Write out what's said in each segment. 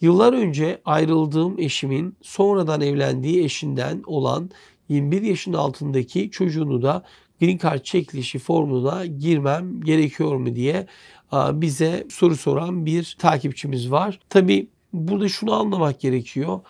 Yıllar önce ayrıldığım eşimin sonradan evlendiği eşinden olan 21 yaşın altındaki çocuğunu da green card çekilişi formuna girmem gerekiyor mu diye bize soru soran bir takipçimiz var. Tabi burada şunu anlamak gerekiyor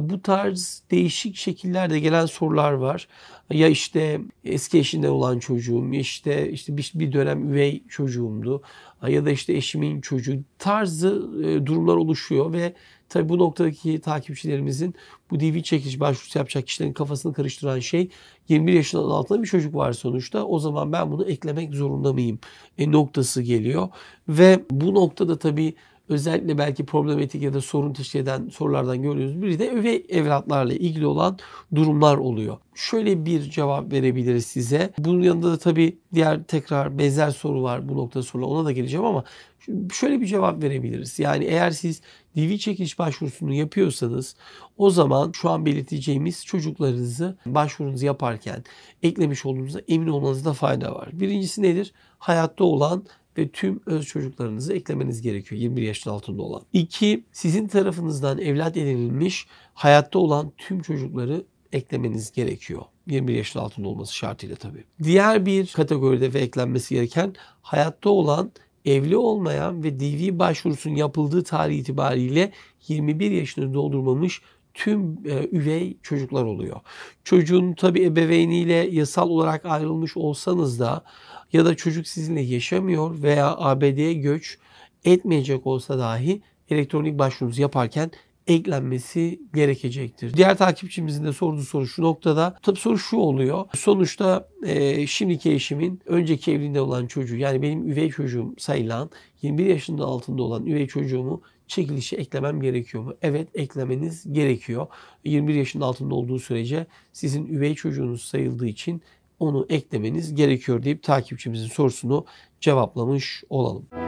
bu tarz değişik şekillerde gelen sorular var. Ya işte eski eşinden olan çocuğum, ya işte işte bir dönem üvey çocuğumdu ya da işte eşimin çocuğu tarzı e, durumlar oluşuyor ve tabii bu noktadaki takipçilerimizin bu DV çekiş başvurusu yapacak kişilerin kafasını karıştıran şey 21 yaşından altında bir çocuk var sonuçta. O zaman ben bunu eklemek zorunda mıyım? E, noktası geliyor ve bu noktada tabii özellikle belki problematik ya da sorun teşkil eden sorulardan görüyoruz biri de üvey evlatlarla ilgili olan durumlar oluyor. Şöyle bir cevap verebiliriz size. Bunun yanında da tabii diğer tekrar benzer soru var bu nokta sorular ona da geleceğim ama şöyle bir cevap verebiliriz. Yani eğer siz DV çekiliş başvurusunu yapıyorsanız o zaman şu an belirteceğimiz çocuklarınızı başvurunuzu yaparken eklemiş olduğunuzda emin olmanızda fayda var. Birincisi nedir? Hayatta olan ve tüm öz çocuklarınızı eklemeniz gerekiyor 21 yaşın altında olan. 2. Sizin tarafınızdan evlat edinilmiş hayatta olan tüm çocukları eklemeniz gerekiyor. 21 yaşın altında olması şartıyla tabii. Diğer bir kategoride ve eklenmesi gereken hayatta olan evli olmayan ve DV başvurusunun yapıldığı tarih itibariyle 21 yaşını doldurmamış tüm e, üvey çocuklar oluyor. Çocuğun tabii ebeveyniyle yasal olarak ayrılmış olsanız da ya da çocuk sizinle yaşamıyor veya ABD'ye göç etmeyecek olsa dahi elektronik başvurunuzu yaparken eklenmesi gerekecektir. Diğer takipçimizin de sorduğu soru şu noktada. Tabii soru şu oluyor. Sonuçta e, şimdiki eşimin önceki evliliğinde olan çocuğu yani benim üvey çocuğum sayılan 21 yaşında altında olan üvey çocuğumu çekilişi eklemem gerekiyor mu? Evet eklemeniz gerekiyor. 21 yaşın altında olduğu sürece sizin üvey çocuğunuz sayıldığı için onu eklemeniz gerekiyor deyip takipçimizin sorusunu cevaplamış olalım.